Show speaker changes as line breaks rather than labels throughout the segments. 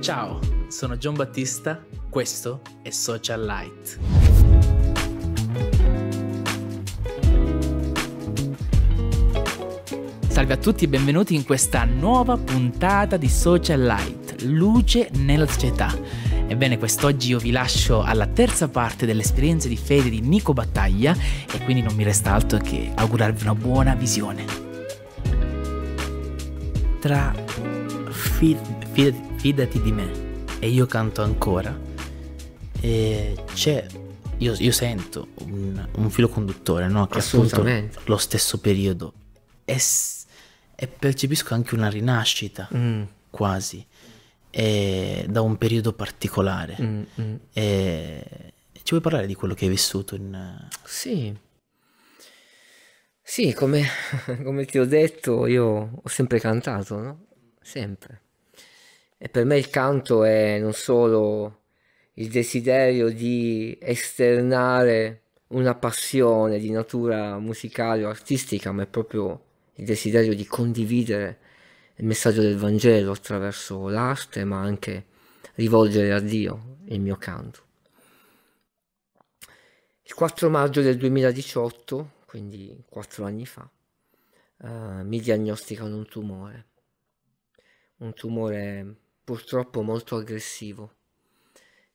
Ciao, sono John Battista, questo è Social Light. Salve a tutti e benvenuti in questa nuova puntata di Social Light, luce nella società. Ebbene, quest'oggi io vi lascio alla terza parte dell'esperienza di fede di Nico Battaglia e quindi non mi resta altro che augurarvi una buona visione. Tra fid, fid, Fidati di me e io canto ancora, e c'è io, io, sento un, un filo conduttore, no? Che appunto lo stesso periodo è, e percepisco anche una rinascita mm. quasi e, eh, da un periodo particolare. Mm, mm. E, eh, ci vuoi parlare di quello che hai vissuto? In...
Sì. Sì, come, come, ti ho detto, io ho sempre cantato, no? Sempre. E per me il canto è non solo il desiderio di esternare una passione di natura musicale o artistica, ma è proprio il desiderio di condividere il messaggio del Vangelo attraverso l'arte, ma anche rivolgere a Dio il mio canto. Il 4 maggio del 2018, quindi quattro anni fa, eh, mi diagnosticano un tumore, un tumore purtroppo molto aggressivo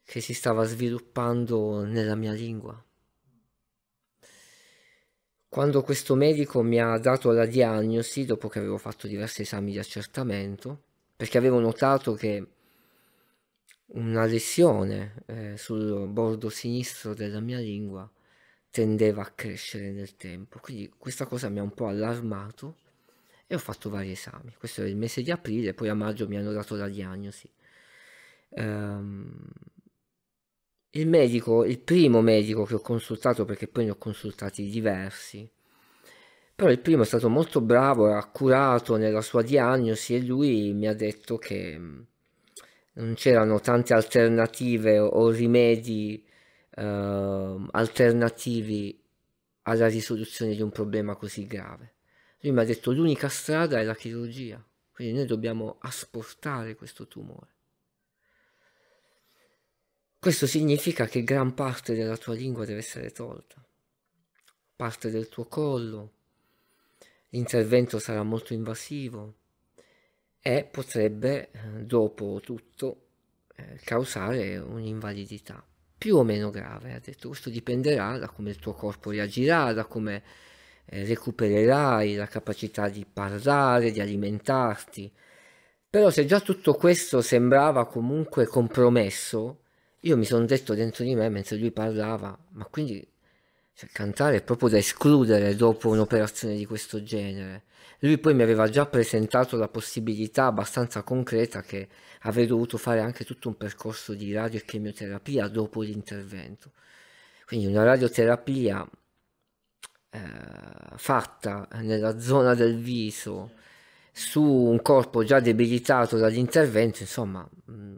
che si stava sviluppando nella mia lingua quando questo medico mi ha dato la diagnosi, dopo che avevo fatto diversi esami di accertamento, perché avevo notato che una lesione eh, sul bordo sinistro della mia lingua tendeva a crescere nel tempo. Quindi questa cosa mi ha un po' allarmato e ho fatto vari esami. Questo era il mese di aprile, poi a maggio mi hanno dato la diagnosi. Um, il medico, il primo medico che ho consultato, perché poi ne ho consultati diversi, però il primo è stato molto bravo, era accurato nella sua diagnosi e lui mi ha detto che mm, non c'erano tante alternative o rimedi eh, alternativi alla risoluzione di un problema così grave. Lui mi ha detto l'unica strada è la chirurgia, quindi noi dobbiamo asportare questo tumore. Questo significa che gran parte della tua lingua deve essere tolta, parte del tuo collo, l'intervento sarà molto invasivo e potrebbe, eh, dopo tutto, eh, causare un'invalidità più o meno grave. Ha detto questo dipenderà da come il tuo corpo reagirà, da come eh, recupererai la capacità di parlare, di alimentarti. Però se già tutto questo sembrava comunque compromesso, io mi sono detto dentro di me mentre lui parlava, ma quindi cioè, cantare è proprio da escludere dopo un'operazione di questo genere. Lui poi mi aveva già presentato la possibilità abbastanza concreta che avrei dovuto fare anche tutto un percorso di radio e chemioterapia dopo l'intervento. Quindi una radioterapia eh, fatta nella zona del viso su un corpo già debilitato dall'intervento, insomma... Mh,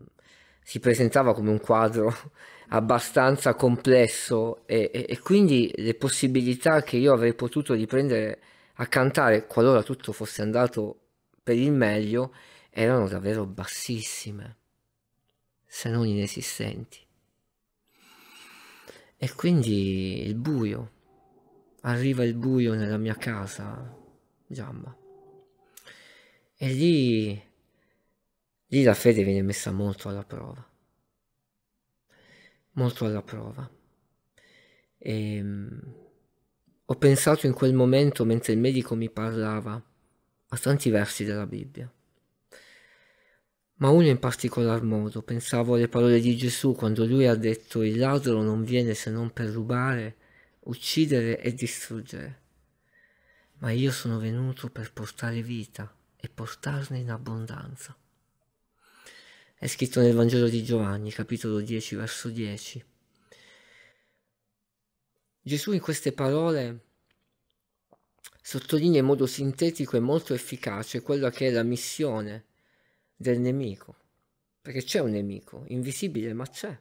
si presentava come un quadro abbastanza complesso e, e, e, quindi le possibilità che io avrei potuto riprendere a cantare qualora tutto fosse andato per il meglio erano davvero bassissime, se non inesistenti. E quindi il buio, arriva il buio nella mia casa, Giamma. E lì Lì la fede viene messa molto alla prova, molto alla prova. E, ehm, ho pensato in quel momento, mentre il medico mi parlava, a tanti versi della Bibbia, ma uno in particolar modo. Pensavo alle parole di Gesù quando lui ha detto il ladro non viene se non per rubare, uccidere e distruggere ma io sono venuto per portare vita e portarne in abbondanza. È scritto nel Vangelo di Giovanni, capitolo 10, verso 10. Gesù in queste parole sottolinea in modo sintetico e molto efficace quella che è la missione del nemico, perché c'è un nemico, invisibile ma c'è.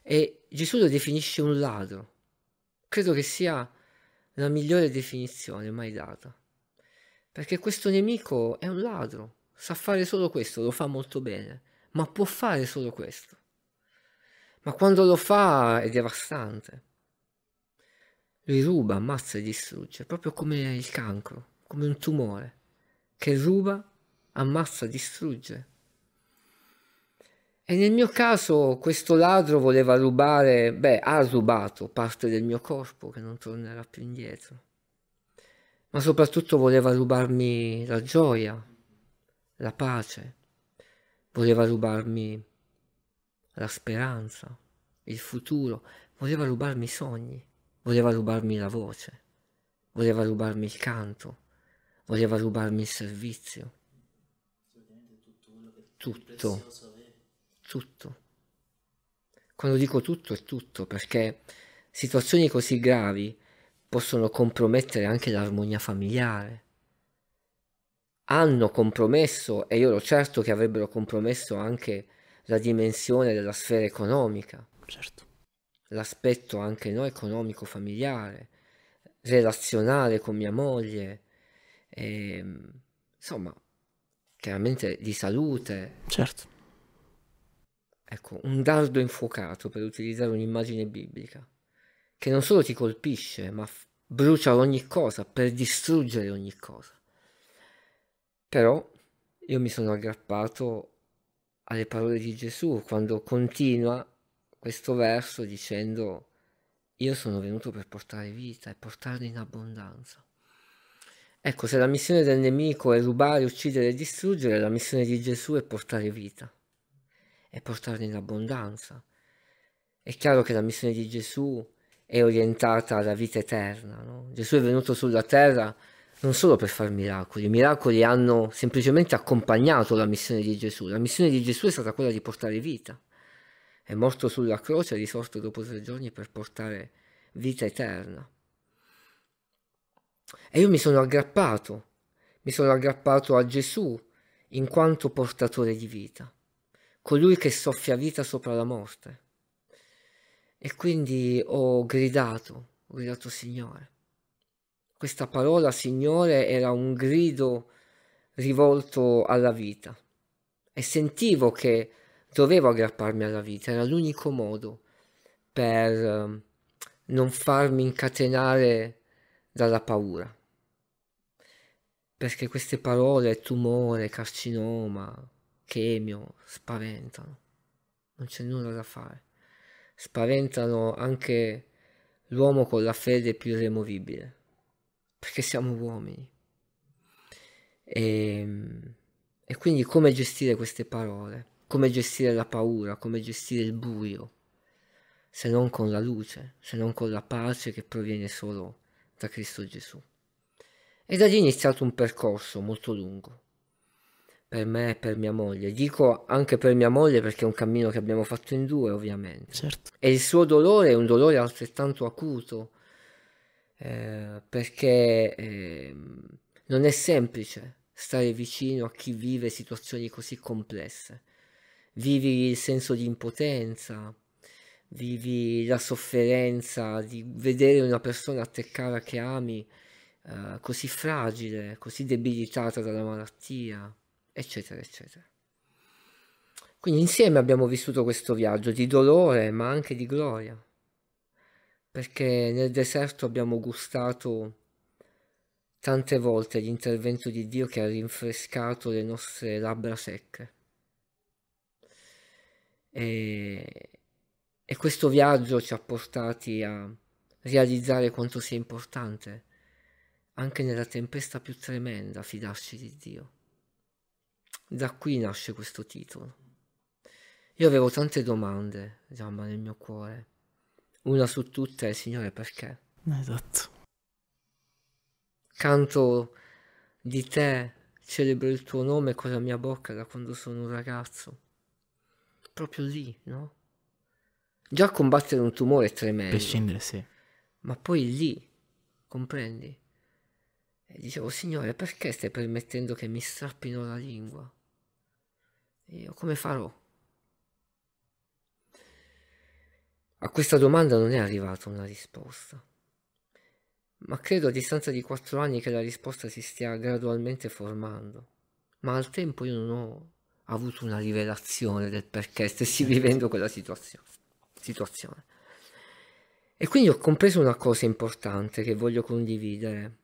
E Gesù lo definisce un ladro. Credo che sia la migliore definizione mai data, perché questo nemico è un ladro, sa fare solo questo, lo fa molto bene, ma può fare solo questo. Ma quando lo fa è devastante. Lui ruba, ammazza e distrugge, proprio come il cancro, come un tumore, che ruba, ammazza, distrugge. E nel mio caso questo ladro voleva rubare, beh, ha rubato parte del mio corpo che non tornerà più indietro, ma soprattutto voleva rubarmi la gioia, la pace, voleva rubarmi la speranza, il futuro, voleva rubarmi i sogni, voleva rubarmi la voce, voleva rubarmi il canto, voleva rubarmi il servizio. Tutto, tutto. Quando dico tutto è tutto, perché situazioni così gravi possono compromettere anche l'armonia familiare, hanno compromesso, e io ero certo che avrebbero compromesso anche la dimensione della sfera economica. Certo. L'aspetto anche no, economico familiare, relazionale con mia moglie, e, ehm, insomma, chiaramente di salute. Certo. Ecco, un dardo infuocato per utilizzare un'immagine biblica, che non solo ti colpisce, ma brucia ogni cosa per distruggere ogni cosa. Però io mi sono aggrappato alle parole di Gesù quando continua questo verso dicendo io sono venuto per portare vita e portarla in abbondanza. Ecco, se la missione del nemico è rubare, uccidere e distruggere, la missione di Gesù è portare vita e portarla in abbondanza. È chiaro che la missione di Gesù è orientata alla vita eterna. No? Gesù è venuto sulla terra non solo per fare miracoli, i miracoli hanno semplicemente accompagnato la missione di Gesù, la missione di Gesù è stata quella di portare vita, è morto sulla croce, è risorto dopo tre giorni per portare vita eterna. E io mi sono aggrappato, mi sono aggrappato a Gesù in quanto portatore di vita, colui che soffia vita sopra la morte. E quindi ho gridato, ho gridato Signore, questa parola, Signore, era un grido rivolto alla vita e sentivo che dovevo aggrapparmi alla vita, era l'unico modo per ehm, non farmi incatenare dalla paura. Perché queste parole, tumore, carcinoma, chemio, spaventano. Non c'è nulla da fare. Spaventano anche l'uomo con la fede più removibile perché siamo uomini. E, ehm, e quindi come gestire queste parole? Come gestire la paura? Come gestire il buio? Se non con la luce, se non con la pace che proviene solo da Cristo Gesù. E da lì è iniziato un percorso molto lungo, per me e per mia moglie. Dico anche per mia moglie perché è un cammino che abbiamo fatto in due, ovviamente. Certo. E il suo dolore è un dolore altrettanto acuto, eh, perché eh, non è semplice stare vicino a chi vive situazioni così complesse. Vivi il senso di impotenza, vivi la sofferenza di vedere una persona a te cara che ami eh, così fragile, così debilitata dalla malattia, eccetera, eccetera. Quindi insieme abbiamo vissuto questo viaggio di dolore ma anche di gloria perché nel deserto abbiamo gustato tante volte l'intervento di Dio che ha rinfrescato le nostre labbra secche. E, e questo viaggio ci ha portati a realizzare quanto sia importante, anche nella tempesta più tremenda, fidarci di Dio. Da qui nasce questo titolo. Io avevo tante domande, Giamma, nel mio cuore una su tutte, signore, perché? Eh, esatto. Canto di te, celebro il tuo nome con la mia bocca da quando sono un ragazzo. Proprio lì, no? Già combattere un tumore è tremendo. Per scendere, sì. Ma poi lì, comprendi? E dicevo, signore, perché stai permettendo che mi strappino la lingua? E io come farò? A questa domanda non è arrivata una risposta, ma credo a distanza di quattro anni che la risposta si stia gradualmente formando. Ma al tempo io non ho avuto una rivelazione del perché stessi certo. vivendo quella situazione. situazione. E quindi ho compreso una cosa importante che voglio condividere.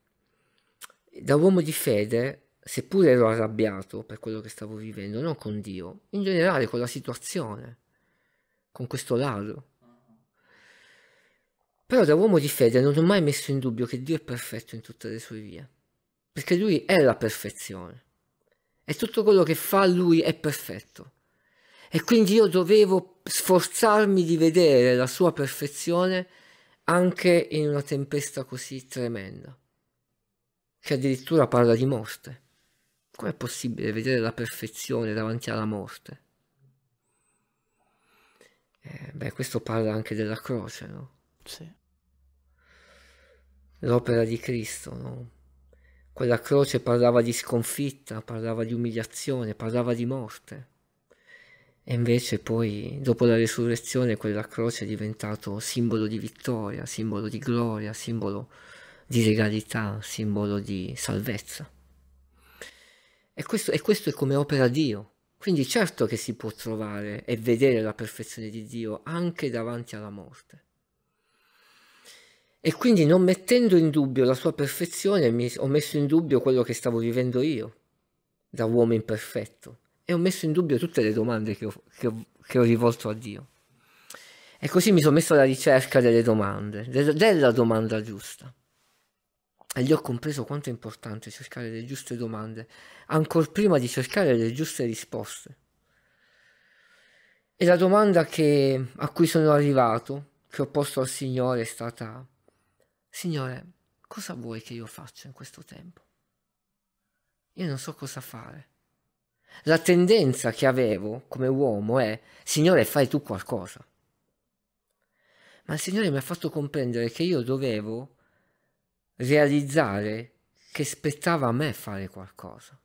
Da uomo di fede, seppur ero arrabbiato per quello che stavo vivendo, non con Dio, in generale con la situazione, con questo ladro però da uomo di fede non ho mai messo in dubbio che Dio è perfetto in tutte le sue vie, perché lui è la perfezione e tutto quello che fa lui è perfetto. E quindi io dovevo sforzarmi di vedere la sua perfezione anche in una tempesta così tremenda, che addirittura parla di morte. Com'è possibile vedere la perfezione davanti alla morte? Eh, beh, questo parla anche della croce, no? Sì l'opera di Cristo. No? Quella croce parlava di sconfitta, parlava di umiliazione, parlava di morte. E invece poi, dopo la resurrezione, quella croce è diventato simbolo di vittoria, simbolo di gloria, simbolo di regalità, simbolo di salvezza. E questo, e questo è come opera Dio. Quindi certo che si può trovare e vedere la perfezione di Dio anche davanti alla morte. E quindi non mettendo in dubbio la sua perfezione, mi, ho messo in dubbio quello che stavo vivendo io, da uomo imperfetto. E ho messo in dubbio tutte le domande che ho, che ho, che ho rivolto a Dio. E così mi sono messo alla ricerca delle domande, de, della domanda giusta. E gli ho compreso quanto è importante cercare le giuste domande, ancor prima di cercare le giuste risposte. E la domanda che, a cui sono arrivato, che ho posto al Signore, è stata Signore, cosa vuoi che io faccia in questo tempo? Io non so cosa fare. La tendenza che avevo come uomo è, Signore, fai tu qualcosa. Ma il Signore mi ha fatto comprendere che io dovevo realizzare che spettava a me fare qualcosa.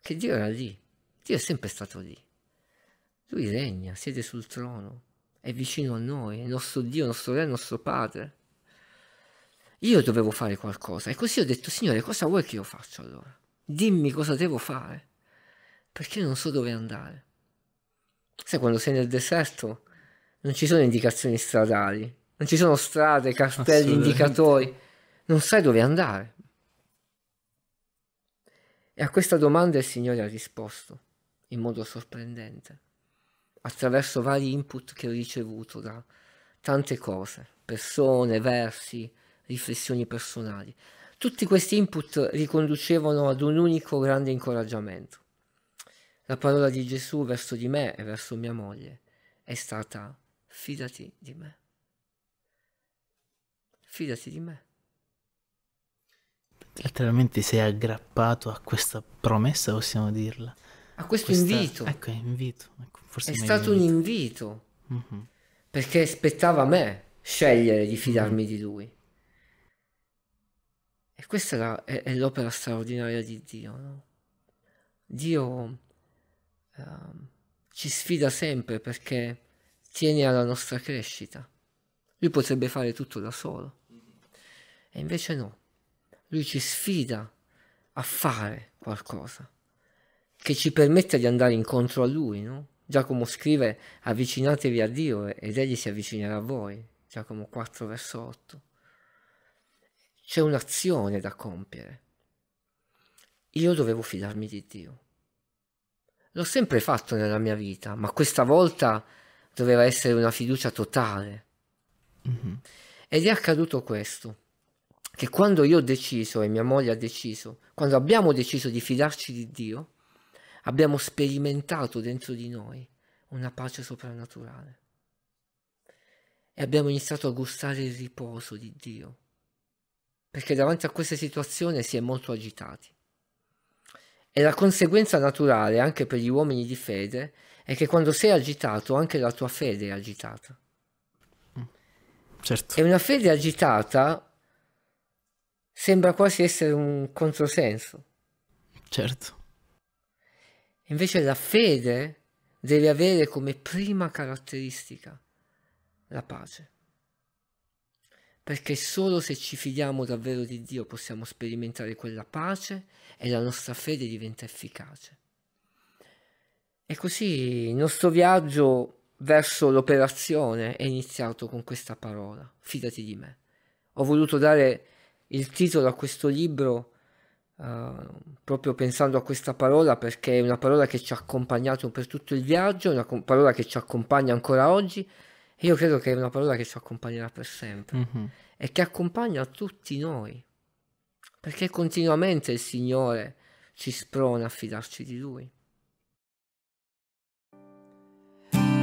Che Dio era lì, Dio è sempre stato lì. Lui regna, siede sul trono, è vicino a noi, è il nostro Dio, il nostro Re, il nostro Padre. Io dovevo fare qualcosa e così ho detto, Signore, cosa vuoi che io faccia allora? Dimmi cosa devo fare, perché non so dove andare. Sai, quando sei nel deserto non ci sono indicazioni stradali, non ci sono strade, cartelli, indicatori, non sai dove andare. E a questa domanda il Signore ha risposto in modo sorprendente attraverso vari input che ho ricevuto da tante cose, persone, versi, riflessioni personali. Tutti questi input riconducevano ad un unico grande incoraggiamento. La parola di Gesù verso di me e verso mia moglie è stata fidati di me. Fidati di me.
Letteralmente sei aggrappato a questa promessa, possiamo dirla
a questo Questa, invito. Ecco, invito. Ecco, forse è stato invito. un invito, mm-hmm. perché aspettava a me scegliere di fidarmi mm-hmm. di lui. E questa è, la, è, è l'opera straordinaria di Dio. No? Dio uh, ci sfida sempre perché tiene alla nostra crescita. Lui potrebbe fare tutto da solo. E invece no. Lui ci sfida a fare qualcosa che ci permetta di andare incontro a Lui, no? Giacomo scrive avvicinatevi a Dio ed Egli si avvicinerà a voi, Giacomo 4 verso 8. C'è un'azione da compiere. Io dovevo fidarmi di Dio. L'ho sempre fatto nella mia vita, ma questa volta doveva essere una fiducia totale. Mm-hmm. Ed è accaduto questo, che quando io ho deciso e mia moglie ha deciso, quando abbiamo deciso di fidarci di Dio, abbiamo sperimentato dentro di noi una pace soprannaturale e abbiamo iniziato a gustare il riposo di Dio, perché davanti a questa situazione si è molto agitati. E la conseguenza naturale anche per gli uomini di fede è che quando sei agitato anche la tua fede è agitata. Mm, certo. E una fede agitata sembra quasi essere un controsenso. Certo. Invece la fede deve avere come prima caratteristica la pace. Perché solo se ci fidiamo davvero di Dio possiamo sperimentare quella pace e la nostra fede diventa efficace. E così il nostro viaggio verso l'operazione è iniziato con questa parola, fidati di me. Ho voluto dare il titolo a questo libro eh, proprio pensando a questa parola perché è una parola che ci ha accompagnato per tutto il viaggio, una com- parola che ci accompagna ancora oggi e io credo che è una parola che ci accompagnerà per sempre mm-hmm. e che accompagna tutti noi perché continuamente il Signore ci sprona a fidarci di Lui.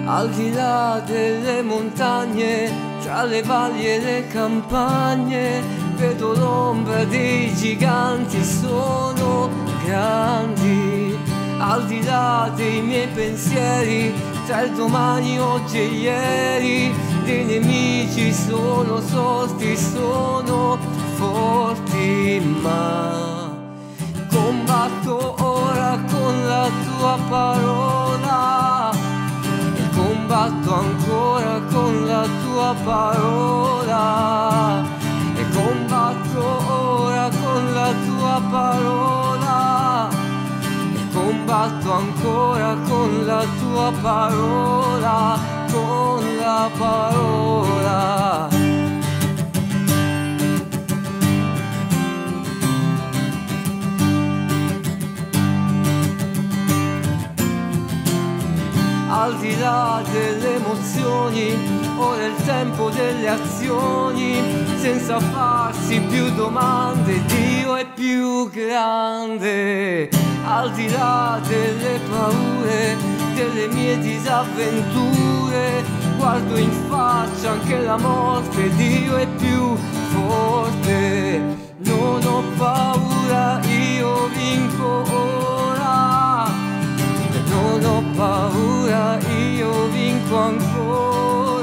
Al di là delle montagne, tra le valli e le campagne, vedo l'ombra dei giganti sono grandi al di là dei miei pensieri tra il domani, oggi e ieri dei nemici sono sorti, sono forti ma combatto ora con la tua parola e combatto ancora con la tua parola tua parola e combatto ancora con la tua parola, con la parola. Al di là delle emozioni ora è il tempo delle azioni, senza farsi più domande, Dio è più grande, al di là delle paure, delle mie disavventure, guardo in faccia anche la morte, Dio è più forte, non ho paura, io vinco ora, non ho paura, io vinco ancora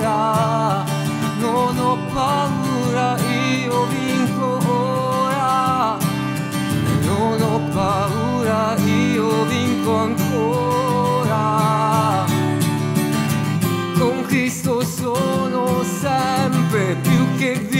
ora, non ho paura, io vinco ora, non ho paura, io vinco ancora. Con Cristo sono sempre più che vinco.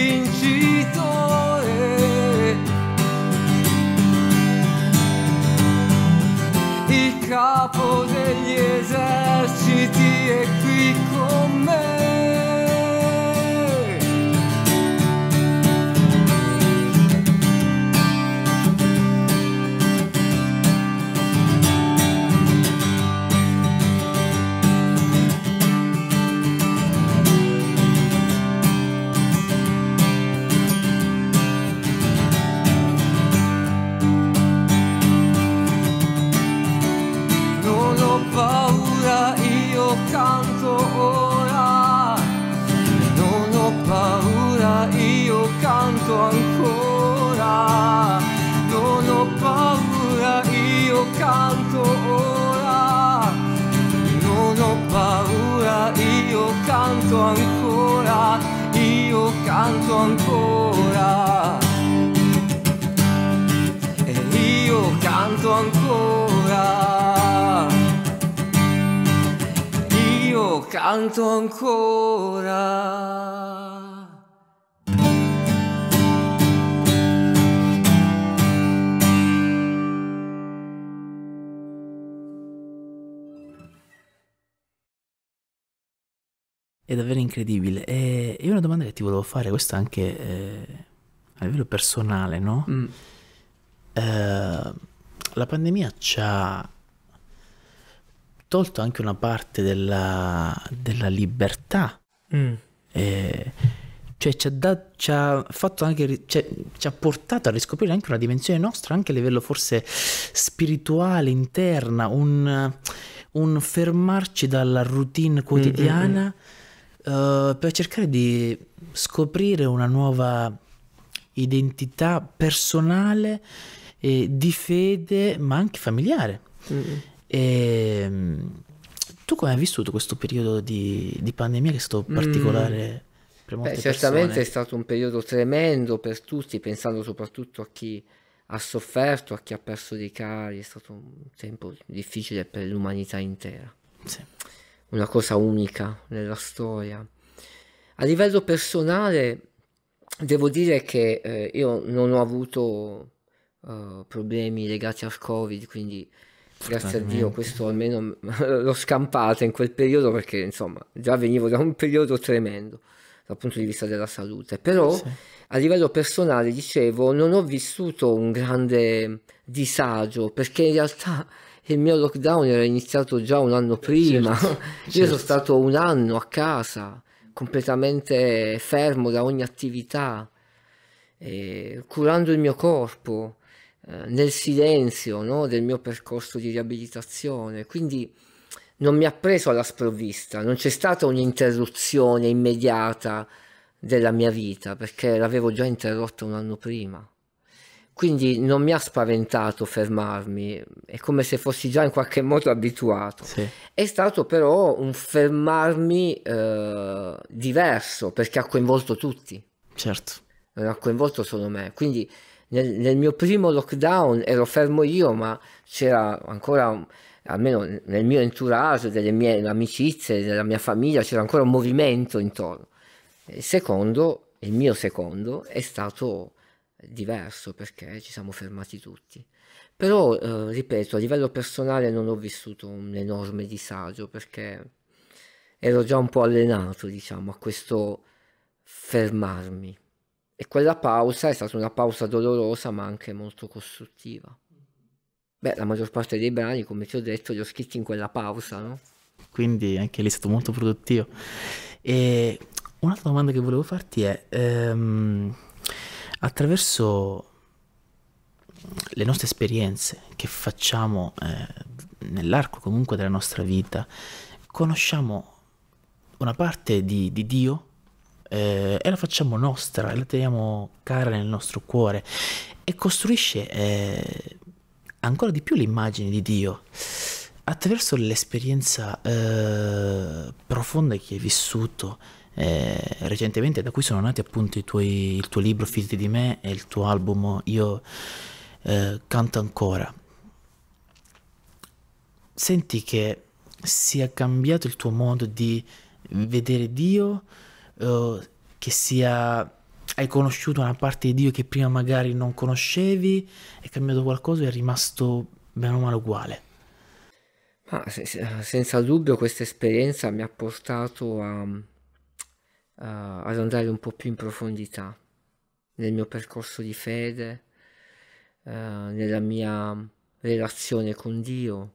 ancora, io canto ancora.
È davvero incredibile. E io una domanda che ti volevo fare, questa anche eh, a livello personale, no? Mm. Eh, la pandemia ci ha tolto anche una parte della, della libertà. Mm. E, cioè ci ha, da, ci ha, fatto anche cioè, ci ha portato a riscoprire anche una dimensione nostra anche a livello forse spirituale interna un, un fermarci dalla routine mm, quotidiana uh, per cercare di scoprire una nuova identità personale eh, di fede, ma anche familiare. Mm-hmm. E, ehm, tu come hai vissuto questo periodo di, di pandemia che è stato mm. particolare? Mm. Beh,
certamente persone. è stato un periodo tremendo per tutti, pensando soprattutto a chi ha sofferto, a chi ha perso dei cari, è stato un tempo difficile per l'umanità intera. Sì. Una cosa unica nella storia. A livello personale devo dire che eh, io non ho avuto eh, problemi legati al covid quindi grazie a Dio questo almeno l'ho scampata in quel periodo perché insomma già venivo da un periodo tremendo dal punto di vista della salute però sì. a livello personale dicevo non ho vissuto un grande disagio perché in realtà il mio lockdown era iniziato già un anno eh, prima certo, io certo. sono stato un anno a casa completamente fermo da ogni attività eh, curando il mio corpo eh, nel silenzio no, del mio percorso di riabilitazione, quindi non mi ha preso alla sprovvista, non c'è stata un'interruzione immediata della mia vita perché l'avevo già interrotta un anno prima. Quindi non mi ha spaventato fermarmi, è come se fossi già in qualche modo abituato. Sì. È stato però un fermarmi eh, diverso perché ha coinvolto tutti. Certo. Non ha coinvolto solo me. Quindi nel, nel mio primo lockdown ero fermo io, ma c'era ancora almeno nel mio entourage, delle mie amicizie, della mia famiglia, c'era ancora un movimento intorno. Il secondo, il mio secondo, è stato diverso perché ci siamo fermati tutti. Però, eh, ripeto, a livello personale non ho vissuto un enorme disagio perché ero già un po' allenato, diciamo, a questo fermarmi. E quella pausa è stata una pausa dolorosa ma anche molto costruttiva. Beh, la maggior parte dei brani, come ti ho detto, li ho scritti in quella pausa, no?
Quindi anche lì è stato molto produttivo. E un'altra domanda che volevo farti è, ehm, attraverso le nostre esperienze che facciamo eh, nell'arco comunque della nostra vita, conosciamo una parte di, di Dio eh, e la facciamo nostra, e la teniamo cara nel nostro cuore e costruisce eh, ancora di più l'immagine di Dio attraverso l'esperienza eh, profonda che hai vissuto eh, recentemente, da cui sono nati appunto tuoi, il tuo libro Fidati di me e il tuo album Io eh, canto ancora. Senti che sia cambiato il tuo modo di vedere Dio eh, che sia hai conosciuto una parte di Dio che prima magari non conoscevi, è cambiato qualcosa e è rimasto bene o male uguale.
Ma senza dubbio questa esperienza mi ha portato a, a, ad andare un po' più in profondità nel mio percorso di fede, eh, nella mia relazione con Dio,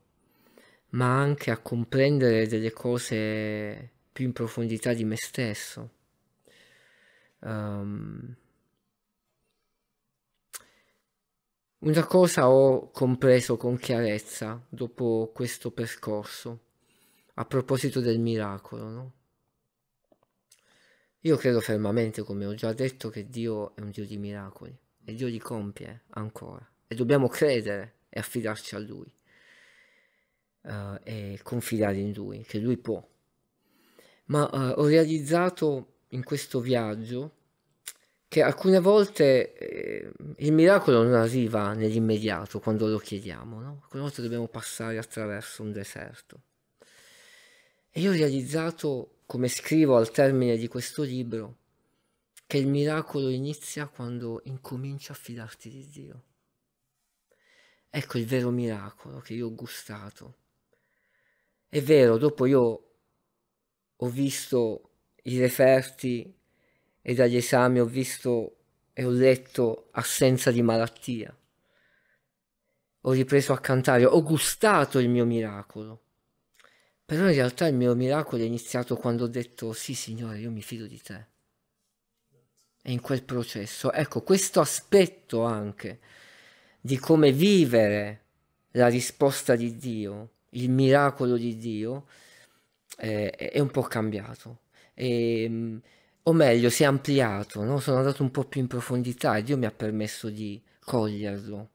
ma anche a comprendere delle cose più in profondità di me stesso. Um, una cosa ho compreso con chiarezza dopo questo percorso, a proposito del miracolo, no? Io credo fermamente, come ho già detto, che Dio è un Dio di miracoli e Dio li compie ancora e dobbiamo credere e affidarci a Lui uh, e confidare in Lui, che Lui può ma uh, ho realizzato in questo viaggio che alcune volte eh, il miracolo non arriva nell'immediato quando lo chiediamo, no? alcune volte dobbiamo passare attraverso un deserto. E io ho realizzato, come scrivo al termine di questo libro, che il miracolo inizia quando incominci a fidarti di Dio. Ecco il vero miracolo che io ho gustato. È vero, dopo io ho visto i referti e dagli esami ho visto e ho letto assenza di malattia. Ho ripreso a cantare, ho gustato il mio miracolo. Però in realtà il mio miracolo è iniziato quando ho detto sì Signore, io mi fido di te. E in quel processo, ecco, questo aspetto anche di come vivere la risposta di Dio, il miracolo di Dio, eh, è un po' cambiato. E, ehm, o meglio, si è ampliato, no? sono andato un po' più in profondità e Dio mi ha permesso di coglierlo.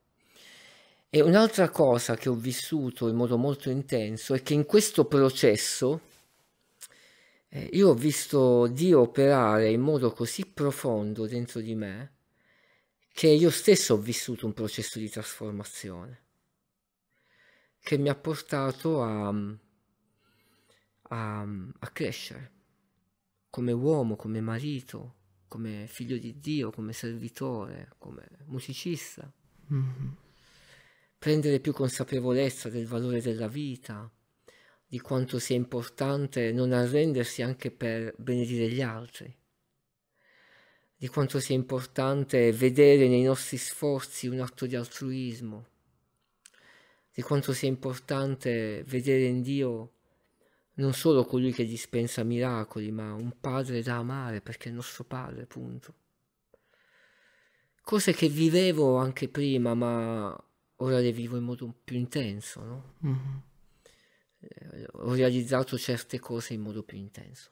E un'altra cosa che ho vissuto in modo molto intenso è che in questo processo eh, io ho visto Dio operare in modo così profondo dentro di me che io stesso ho vissuto un processo di trasformazione che mi ha portato a, a, a crescere come uomo, come marito, come figlio di Dio, come servitore, come musicista. Mm-hmm. Prendere più consapevolezza del valore della vita, di quanto sia importante non arrendersi anche per benedire gli altri, di quanto sia importante vedere nei nostri sforzi un atto di altruismo, di quanto sia importante vedere in Dio non solo colui che dispensa miracoli, ma un padre da amare perché è il nostro padre, punto. Cose che vivevo anche prima, ma ora le vivo in modo più intenso, no? Mm-hmm. Eh, ho realizzato certe cose in modo più intenso.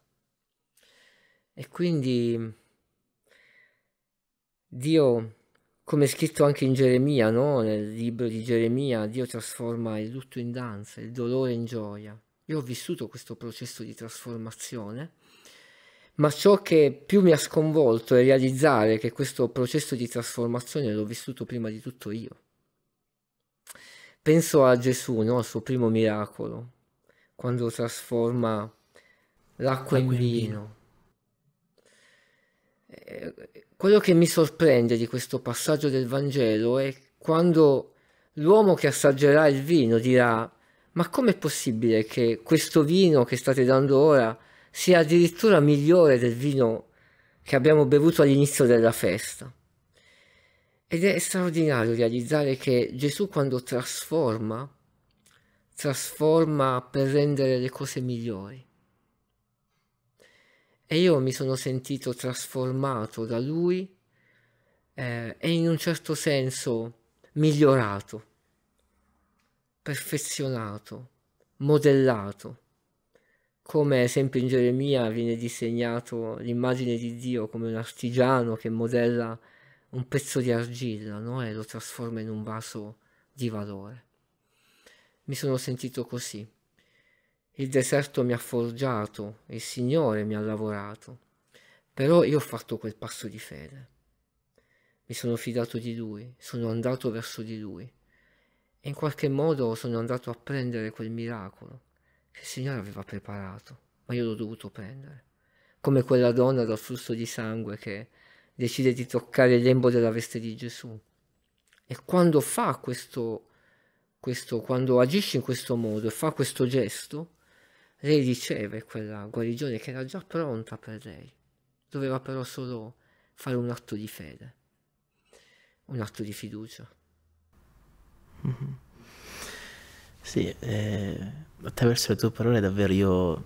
E quindi Dio, come è scritto anche in Geremia, no? nel libro di Geremia, Dio trasforma il lutto in danza, il dolore in gioia. Io ho vissuto questo processo di trasformazione, ma ciò che più mi ha sconvolto è realizzare che questo processo di trasformazione l'ho vissuto prima di tutto io. Penso a Gesù, no? al suo primo miracolo, quando trasforma l'acqua, l'acqua in vino. Eh, quello che mi sorprende di questo passaggio del Vangelo è quando l'uomo che assaggerà il vino dirà ma com'è possibile che questo vino che state dando ora sia addirittura migliore del vino che abbiamo bevuto all'inizio della festa? Ed è straordinario realizzare che Gesù quando trasforma, trasforma per rendere le cose migliori. E io mi sono sentito trasformato da lui eh, e in un certo senso migliorato perfezionato, modellato. Come ad esempio in Geremia viene disegnato l'immagine di Dio come un artigiano che modella un pezzo di argilla no? e lo trasforma in un vaso di valore. Mi sono sentito così. Il deserto mi ha forgiato, il Signore mi ha lavorato, però io ho fatto quel passo di fede. Mi sono fidato di Lui, sono andato verso di Lui e in qualche modo sono andato a prendere quel miracolo che il Signore aveva preparato, ma io l'ho dovuto prendere. Come quella donna dal flusso di sangue che decide di toccare il lembo della veste di Gesù. E quando fa questo, questo quando agisce in questo modo e fa questo gesto, lei riceve quella guarigione che era già pronta per lei. Doveva però solo fare un atto di fede, un atto di fiducia.
Mm-hmm. Sì, eh, attraverso le tue parole davvero io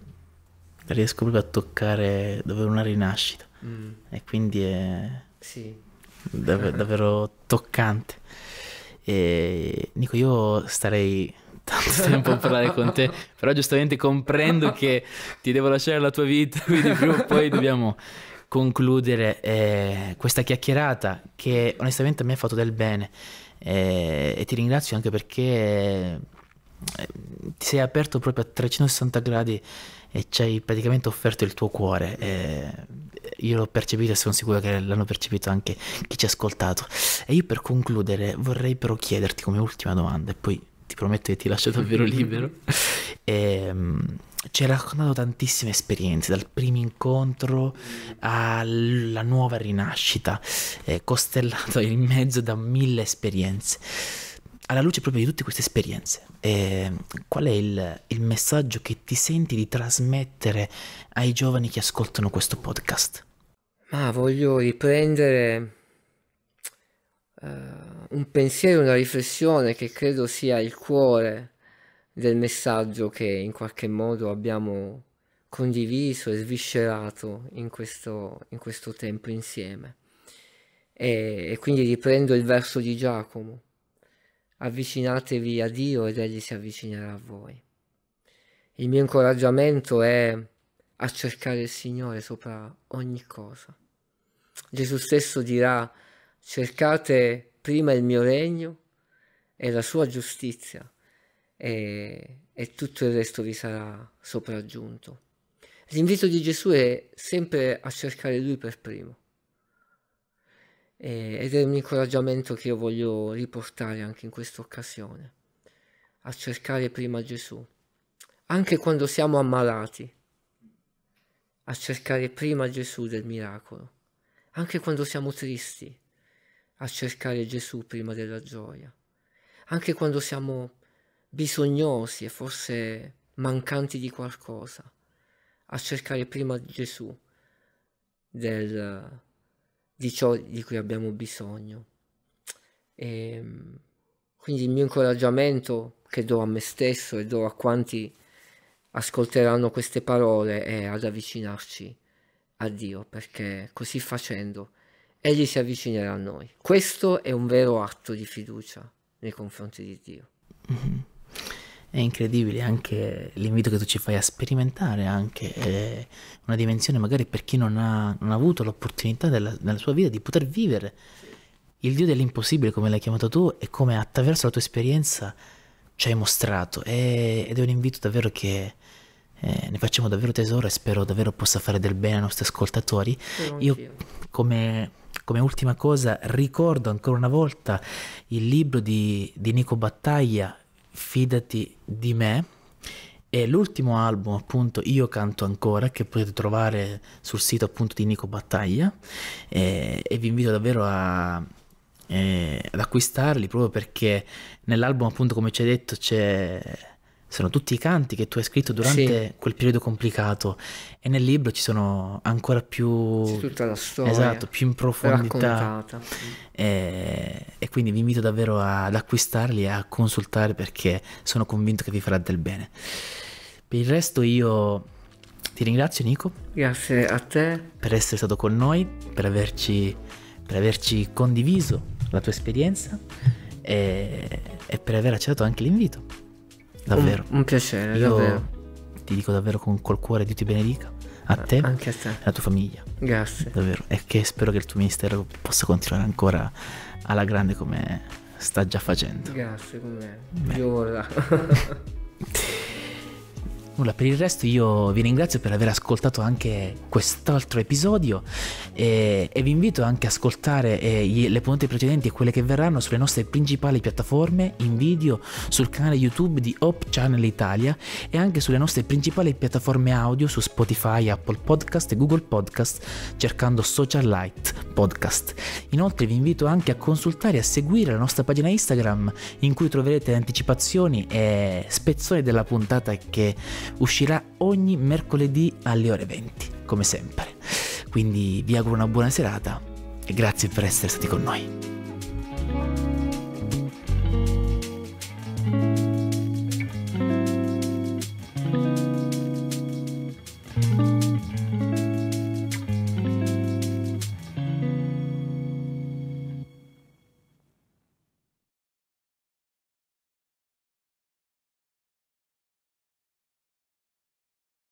riesco proprio a toccare davvero una rinascita mm. e quindi è sì. dav davvero toccante. E, Nico, io starei tanto tempo a parlare con te, però giustamente comprendo che ti devo lasciare la tua vita, quindi prima o poi dobbiamo concludere eh, questa chiacchierata che onestamente a me ha fatto del bene e, eh, e ti ringrazio anche perché eh, ti sei aperto proprio a 360 gradi e ci hai praticamente offerto il tuo cuore. E eh, io l'ho percepito e sono sicuro che l'hanno percepito anche chi ci ha ascoltato. E io per concludere vorrei però chiederti come ultima domanda e poi ti prometto che ti lascio davvero libero. e, ehm, ci ha raccontato tantissime esperienze, dal primo incontro alla nuova rinascita, eh, costellato in mezzo da mille esperienze. Alla luce proprio di tutte queste esperienze, eh, qual è il, il messaggio che ti senti di trasmettere ai giovani che ascoltano questo podcast?
Ma voglio riprendere Uh, un pensiero, una riflessione che credo sia il cuore del messaggio che in qualche modo abbiamo condiviso e sviscerato in questo, in questo tempo insieme. E, e quindi riprendo il verso di Giacomo, avvicinatevi a Dio ed Egli si avvicinerà a voi. Il mio incoraggiamento è a cercare il Signore sopra ogni cosa. Gesù stesso dirà cercate prima il mio regno e la sua giustizia e, e tutto il resto vi sarà sopraggiunto. L'invito di Gesù è sempre a cercare Lui per primo ed è un incoraggiamento che io voglio riportare anche in questa occasione, a cercare prima Gesù, anche quando siamo ammalati, a cercare prima Gesù del miracolo, anche quando siamo tristi, a cercare Gesù prima della gioia, anche quando siamo bisognosi e forse mancanti di qualcosa, a cercare prima Gesù del, di ciò di cui abbiamo bisogno. E, ehm, quindi il mio incoraggiamento che do a me stesso e do a quanti ascolteranno queste parole è ad avvicinarci a Dio, perché così facendo Egli si avvicinerà a noi. Questo è un vero atto di fiducia nei confronti di Dio. Mm-hmm
è incredibile anche l'invito che tu ci fai a sperimentare anche eh, una dimensione magari per chi non ha, non ha avuto l'opportunità nella sua vita di poter vivere il Dio dell'impossibile come l'hai chiamato tu e come attraverso la tua esperienza ci hai mostrato e, ed è un invito davvero che eh, ne facciamo davvero tesoro e spero davvero possa fare del bene ai nostri ascoltatori. Io come, come, ultima cosa ricordo ancora una volta il libro di, di Nico Battaglia Fidati di me e l'ultimo album appunto Io canto ancora che potete trovare sul sito appunto di Nico Battaglia e, e vi invito davvero a, eh, ad acquistarli proprio perché nell'album appunto come ci hai detto c'è sono tutti i canti che tu hai scritto durante sì. quel periodo complicato e nel libro ci sono ancora più
C'è tutta la storia esatto più in profondità
e, eh, e, quindi vi invito davvero ad acquistarli e a consultare perché sono convinto che vi farà del bene per il resto io ti ringrazio Nico grazie a te per essere stato con noi per averci, per averci condiviso la tua esperienza e, eh, e per aver accettato anche l'invito
Davvero. Un, un piacere,
Io davvero. Ti dico davvero con, col cuore, Dio ti benedica. A ah, te, anche a te. E alla tua famiglia. Grazie. Davvero. E che spero che il tuo ministero possa continuare ancora alla grande come sta già facendo.
Grazie, con me. Io ora.
Nulla, per il resto io vi ringrazio per aver ascoltato anche quest'altro episodio e, e, vi invito anche ad ascoltare eh, gli, le puntate precedenti e quelle che verranno sulle nostre principali piattaforme in video, sul canale YouTube di Op Channel Italia e anche sulle nostre principali piattaforme audio su Spotify, Apple Podcast e Google Podcast cercando Social Light Podcast. Inoltre vi invito anche a consultare e a seguire la nostra pagina Instagram in cui troverete anticipazioni e spezzoni della puntata che uscirà ogni mercoledì alle ore 20, come sempre. Quindi vi auguro una buona serata e grazie per essere stati con noi.